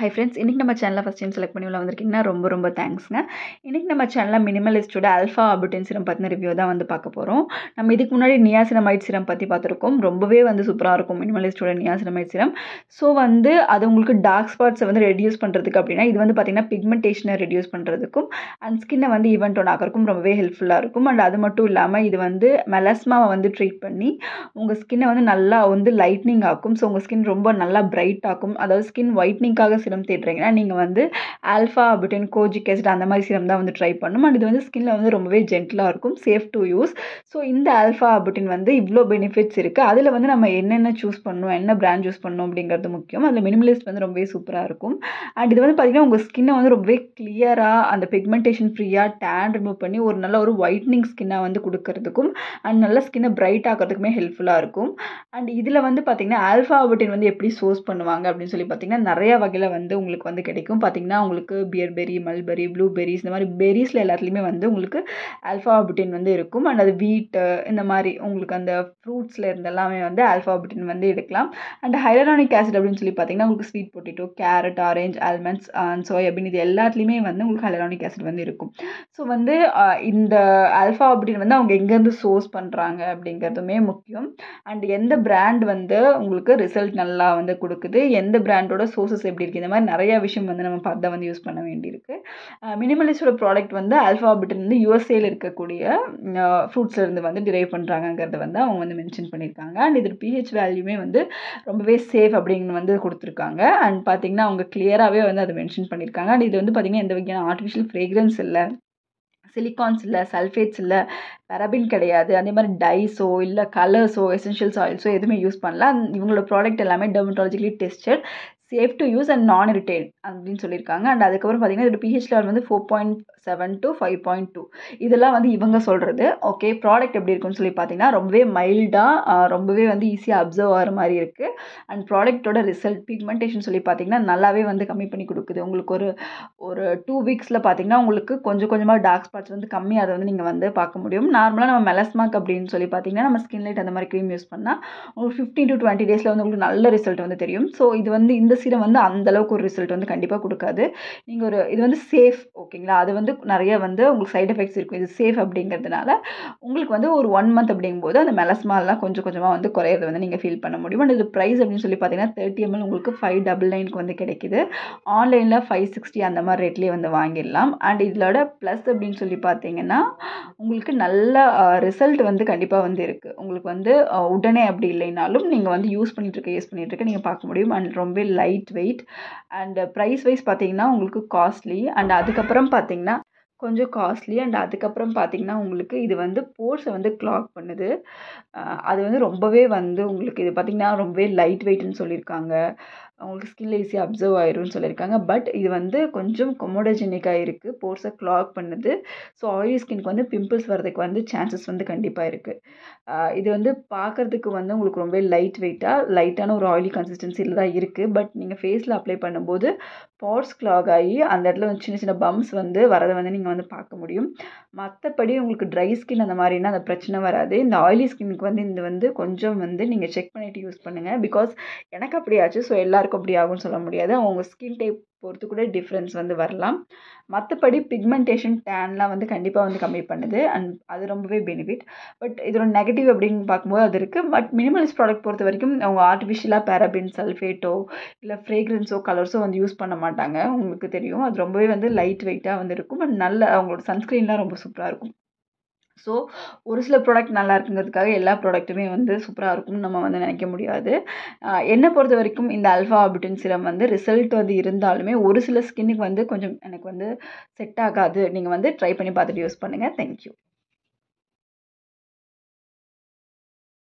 hi friends இன்றைக்கி நம்ம சேனலில் ஃபஸ்ட் டைம் செலக்ட் பண்ணி உள்ள வந்திருக்கீங்கன்னா ரொம்ப ரொம்ப தேங்க்ஸ்ங்க இன்றைக்கி நம்ம சேனலில் மினிமலிஸ்டோட அல்ஃபா அபுட்டின் சிரம் பற்றின ரிவ்யூ தான் வந்து பார்க்க போகிறோம் நம்ம இதுக்கு முன்னாடி நியாசினமைட் சிரம் பற்றி பார்த்துருக்கோம் ரொம்பவே வந்து சூப்பராக இருக்கும் மினிமலிஸ்டோட நியாசினமைட் சிரம் ஸோ வந்து அது உங்களுக்கு டார்க் ஸ்பாட்ஸை வந்து ரெடியூஸ் பண்ணுறதுக்கு அப்படின்னா இது வந்து பார்த்திங்கன்னா பிக்மெண்டேஷனை ரெடியூஸ் பண்ணுறதுக்கும் அண்ட் ஸ்கின்னை வந்து ஈவென்ட் ஒன் ஆகிறதுக்கும் ரொம்பவே ஹெல்ப்ஃபுல்லாக இருக்கும் அண்ட் அது மட்டும் இல்லாமல் இது வந்து மெலஸ்மாவை வந்து ட்ரீட் பண்ணி உங்கள் ஸ்கின்னை வந்து நல்லா வந்து லைட்னிங் ஆக்கும் ஸோ உங்கள் ஸ்கின் ரொம்ப நல்லா பிரைட் ஆக்கும் அதாவது ஸ்கின் ஒயிட்னிங்காக சிரம் தேடுறீங்கன்னா நீங்கள் வந்து ஆல்ஃபா அபிட்டின் கோஜிக் அசிட் அந்த மாதிரி சிரம் தான் வந்து ட்ரை பண்ணணும் அண்ட் இது வந்து ஸ்கின்ல வந்து ரொம்பவே ஜென்டிலாக இருக்கும் சேஃப் டு யூஸ் ஸோ இந்த ஆல்ஃபா அப்படின் வந்து இவ்வளோ பெனிஃபிட்ஸ் இருக்குது அதில் வந்து நம்ம என்னென்ன சூஸ் பண்ணணும் என்ன பிராண்ட் சூஸ் பண்ணணும் அப்படிங்கிறது முக்கியம் அதில் மினிமலிஸ்ட் வந்து ரொம்பவே சூப்பராக இருக்கும் அண்ட் இது வந்து பார்த்திங்கன்னா உங்கள் ஸ்கின்னை வந்து ரொம்பவே கிளியராக அந்த பிக்மெண்டேஷன் ஃப்ரீயாக டேன் ரிமூவ் பண்ணி ஒரு நல்ல ஒரு ஒயிட்னிங் ஸ்கின்னாக வந்து கொடுக்கறதுக்கும் அண்ட் நல்ல ஸ்கின்னை பிரைட் ஆகிறதுக்குமே ஹெல்ப்ஃபுல்லாக இருக்கும் அண்ட் இதில் வந்து பார்த்திங்கன்னா ஆல்ஃபா அப்படின் வந்து எப்படி சோர்ஸ் பண்ணுவாங்க அப்படின்னு சொல்லி பார்த்தீங்கன்னா நிறைய வகையில் வந்து வந்து உங்களுக்கு வந்து கிடைக்கும் பார்த்தீங்கன்னா உங்களுக்கு பியர்பெரி மல்பெரி ப்ளூபெரிஸ் இந்த மாதிரி பெரிஸில் எல்லாத்துலேயுமே வந்து உங்களுக்கு ஆல்ஃபாபுட்டின் வந்து இருக்கும் அண்ட் அது வீட்டு இந்த மாதிரி உங்களுக்கு அந்த ஃப்ரூட்ஸில் இருந்த எல்லாமே வந்து ஆல்ஃபாபுட்டின் வந்து எடுக்கலாம் அண்ட் ஹைலரானிக் ஆசிட் அப்படின்னு சொல்லி பார்த்தீங்கன்னா உங்களுக்கு sweet potato carrot orange almonds and அப்படின்னு இது எல்லாத்துலேயுமே வந்து உங்களுக்கு ஹைலரானிக் ஆசிட் வந்து இருக்கும் ஸோ வந்து uh, இந்த ஆல்ஃபா வந்து அவங்க எங்கேருந்து சோர்ஸ் பண்ணுறாங்க அப்படிங்கிறதுமே முக்கியம் அண்ட் எந்த பிராண்ட் வந்து உங்களுக்கு ரிசல்ட் நல்லா வந்து கொடுக்குது எந்த பிராண்டோட சோர்ஸஸ் எப்படி இருக்குது இந்த மாதிரி நிறையா விஷயம் வந்து நம்ம பார்த்து வந்து யூஸ் பண்ண வேண்டியிருக்கு மினிமலிஸ்டோட ப்ராடக்ட் வந்து அல்ஃபாபிட்டன் வந்து யூஎஸ்ஏல இருக்கக்கூடிய ஃப்ரூட்ஸ்லேருந்து வந்து டிரைவ் பண்ணுறாங்கங்கிறத வந்து அவங்க வந்து மென்ஷன் பண்ணியிருக்காங்க அண்ட் இதோட பிஹெச் வேல்யூமே வந்து ரொம்பவே சேஃப் அப்படின்னு வந்து கொடுத்துருக்காங்க அண்ட் பார்த்தீங்கன்னா அவங்க கிளியராகவே வந்து அதை மென்ஷன் பண்ணியிருக்காங்க அண்ட் இது வந்து பார்த்திங்கன்னா எந்த வகையான ஆர்டிஃபிஷியல் ஃப்ரேக்ரன்ஸ் இல்லை சிலிக்கான்ஸ் இல்லை சல்ஃபேட்ஸ் இல்லை பெரபின் கிடையாது அதே மாதிரி டைஸோ இல்லை கலர்ஸோ எசென்ஷியல்ஸ் ஆயில்ஸோ எதுவுமே யூஸ் பண்ணல இவங்களோட ப்ராடக்ட் எல்லாமே dermatologically tested safe to use and நான் ரிட்டைன் அப்படின்னு சொல்லியிருக்காங்க அண்ட் அதுக்கப்புறம் பார்த்தீங்கன்னா இதோட பிஹெச் லெவல் வந்து four point seven to five point two இதெல்லாம் வந்து இவங்க சொல்கிறது ஓகே ப்ராடக்ட் எப்படி இருக்குன்னு சொல்லி பார்த்தீங்கன்னா ரொம்பவே மைல்டாக ரொம்பவே வந்து ஈஸியாக அப்சர்வ் ஆகிற மாதிரி இருக்குது அண்ட் ப்ராடக்ட்டோட ரிசல்ட் பிக்மெண்டேஷன் சொல்லி பார்த்தீங்கன்னா நல்லாவே வந்து கம்மி பண்ணி கொடுக்குது உங்களுக்கு ஒரு ஒரு டூ வீக்ஸில் பார்த்தீங்கன்னா உங்களுக்கு கொஞ்சம் கொஞ்சமாக டார்க் ஸ்பாட்ஸ் வந்து கம்மியாக அதை வந்து நீங்கள் வந்து பார்க்க முடியும் நார்மலாக நம்ம மெலஸ்மாக் அப்படின்னு சொல்லி பார்த்தீங்கன்னா நம்ம ஸ்கின் லைட் அந்த மாதிரி க்ரீம் யூஸ் பண்ணால் உங்களுக்கு ஃபிஃப்டீன் டு டுவெண்ட்டி டேஸில் வந்து உங்களுக்கு நல்ல ரிசல்ட் வந்து தெரியும் ஸோ இது வந்து இந்த சீரம் வந்து அந்தளவுக்கு ஒரு ரிசல்ட் வந்து கண்டிப்பாக கொடுக்காது நீங்கள் ஒரு இது வந்து சேஃப் ஓகேங்களா அது வந்து நிறைய வந்து உங்களுக்கு சைட் எஃபெக்ட்ஸ் இருக்கும் இது சேஃப் அப்படிங்கிறதுனால உங்களுக்கு வந்து ஒரு ஒன் மந்த் அப்படிங்கும்போது அந்த மெலஸ்மால்லாம் கொஞ்சம் கொஞ்சமாக வந்து குறையிறது வந்து நீங்கள் ஃபீல் பண்ண முடியும் அண்ட் இது ப்ரைஸ் அப்படின்னு சொல்லி பார்த்தீங்கன்னா தேர்ட்டி எம்எல் உங்களுக்கு ஃபைவ் டபுள் நைனுக்கு வந்து கிடைக்கிது ஆன்லைனில் ஃபைவ் சிக்ஸ்டி அந்த மாதிரி ரேட்லேயே வந்து வாங்கிடலாம் அண்ட் இதோட ப்ளஸ் அப்படின்னு சொல்லி பார்த்தீங்கன்னா உங்களுக்கு நல்ல ரிசல்ட் வந்து கண்டிப்பாக வந்து இருக்குது உங்களுக்கு வந்து உடனே அப்படி இல்லைனாலும் நீங்கள் வந்து யூஸ் பண்ணிகிட்ருக்க யூஸ் பண்ணிகிட்ருக்க நீங்கள் பார்க்க முடியும் அண்ட் ரொம்ப light light weight and price wise பார்த்தீங்கன்னா உங்களுக்கு காஸ்ட்லி அண்ட் அதுக்கப்புறம் பார்த்தீங்கன்னா கொஞ்சம் காஸ்ட்லி அண்ட் அதுக்கப்புறம் பார்த்தீங்கன்னா உங்களுக்கு இது வந்து போர்ஸை வந்து கிளாக் பண்ணுது அது வந்து ரொம்பவே வந்து உங்களுக்கு இது பார்த்திங்கன்னா ரொம்பவே லைட் வெயிட்னு சொல்லியிருக்காங்க அவங்களுக்கு ஸ்கில் ஈஸியாக அப்சர்வ் ஆயிரும்னு சொல்லியிருக்காங்க பட் இது வந்து கொஞ்சம் கொமோடஜெனிக்காக இருக்குது போர்ஸை க்ளாக் பண்ணுது ஸோ ஆயிலி ஸ்கின்க்கு வந்து பிம்பிள்ஸ் வரதுக்கு வந்து சான்சஸ் வந்து கண்டிப்பாக இருக்குது இது வந்து பார்க்குறதுக்கு வந்து உங்களுக்கு ரொம்ப லைட் வெயிட்டாக லைட்டான ஒரு ஆயிலி கன்சிஸ்டன்சியில் தான் இருக்குது பட் நீங்கள் ஃபேஸில் அப்ளை பண்ணும்போது போர்ஸ் க்ளாக் ஆகி அந்த இடத்துல வந்து சின்ன சின்ன பம்ப்ஸ் வந்து வரதை வந்து நீங்கள் வந்து பார்க்க முடியும் மற்றபடி உங்களுக்கு ட்ரை ஸ்கின் அந்த மாதிரினா அந்த பிரச்சனை வராது இந்த ஆயிலி ஸ்கின்னுக்கு வந்து இந்த வந்து கொஞ்சம் வந்து நீங்கள் செக் பண்ணிவிட்டு யூஸ் பண்ணுங்கள் பிகாஸ் எனக்கு அப்படியாச்சு ஸோ எல்லாருக்கும் எல்லாருக்கும் அப்படி ஆகும்னு சொல்ல முடியாது அவங்க ஸ்கின் டைப் பொறுத்து கூட டிஃப்ரென்ஸ் வந்து வரலாம் மற்றபடி பிக்மெண்டேஷன் டேன்லாம் வந்து கண்டிப்பாக வந்து கம்மி பண்ணுது அண்ட் அது ரொம்பவே பெனிஃபிட் பட் இதோட நெகட்டிவ் அப்படின்னு பார்க்கும்போது அது இருக்குது பட் மினிமலிஸ்ட் ப்ராடக்ட் பொறுத்த வரைக்கும் அவங்க ஆர்டிஃபிஷியலாக பேராபின் சல்ஃபேட்டோ இல்லை ஃப்ரேக்ரன்ஸோ கலர்ஸோ வந்து யூஸ் பண்ண மாட்டாங்க உங்களுக்கு தெரியும் அது ரொம்பவே வந்து லைட் வெயிட்டாக வந்து இருக்கும் பட் நல்ல அவங்களோட சன்ஸ்க்ரீன்லாம் ரொம்ப சூப்பராக இருக்கும் ஸோ ஒரு சில ப்ராடக்ட் நல்லா இருக்குங்கிறதுக்காக எல்லா ப்ராடக்ட்டுமே வந்து சூப்பராக இருக்கும்னு நம்ம வந்து நினைக்க முடியாது என்னை பொறுத்த வரைக்கும் இந்த அல்ஃபா ஆபிட்டின் சிரம் வந்து ரிசல்ட் வந்து இருந்தாலுமே ஒரு சில ஸ்கின்னுக்கு வந்து கொஞ்சம் எனக்கு வந்து செட் ஆகாது நீங்கள் வந்து ட்ரை பண்ணி பார்த்துட்டு யூஸ் பண்ணுங்கள் தேங்க்யூ